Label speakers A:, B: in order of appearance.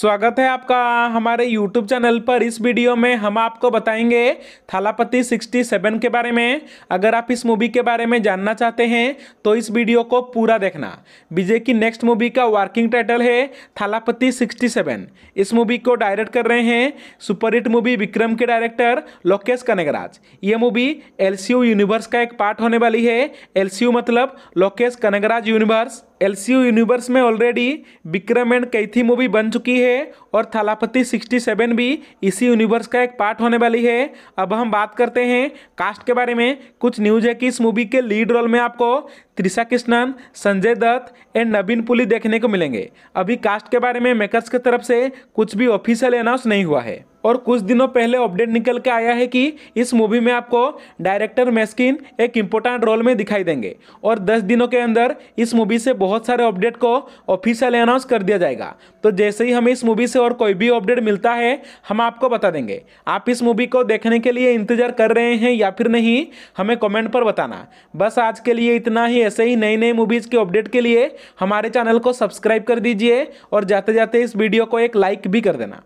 A: स्वागत है आपका हमारे YouTube चैनल पर इस वीडियो में हम आपको बताएंगे थालापति 67 के बारे में अगर आप इस मूवी के बारे में जानना चाहते हैं तो इस वीडियो को पूरा देखना विजय की नेक्स्ट मूवी का वर्किंग टाइटल है थालापति 67 इस मूवी को डायरेक्ट कर रहे हैं सुपरहिट मूवी विक्रम के डायरेक्टर लोकेश कनेगराज ये मूवी एल यूनिवर्स का एक पार्ट होने वाली है एल मतलब Lokesh Kanagaraj universe L universe में already Vikram and Kaithi movie बन चुकी है और थालापति 67 भी इसी यूनिवर्स का एक पार्ट होने वाली है अब हम बात करते हैं कास्ट के बारे में कुछ न्यूज है कि इस मूवी के लीड रोल में आपको त्रिशा कृष्णन संजय दत्त एंड नवीन पुली देखने को मिलेंगे अभी कास्ट के बारे में मेकर्स की तरफ से कुछ भी ऑफिशियल अनाउंस नहीं हुआ है और कुछ दिनों पहले अपडेट निकल के आया है कि इस मूवी में आपको डायरेक्टर मेस्किन एक इम्पोर्टेंट रोल में दिखाई देंगे और दस दिनों के अंदर इस मूवी से बहुत सारे अपडेट को ऑफिशियल अनाउंस कर दिया जाएगा तो जैसे ही हमें इस मूवी से और कोई भी अपडेट मिलता है हम आपको बता देंगे आप इस मूवी को देखने के लिए इंतजार कर रहे हैं या फिर नहीं हमें कमेंट पर बताना बस आज के लिए इतना ही ऐसे ही नई नई मूवीज़ के अपडेट के लिए हमारे चैनल को सब्सक्राइब कर दीजिए और जाते जाते इस वीडियो को एक लाइक भी कर देना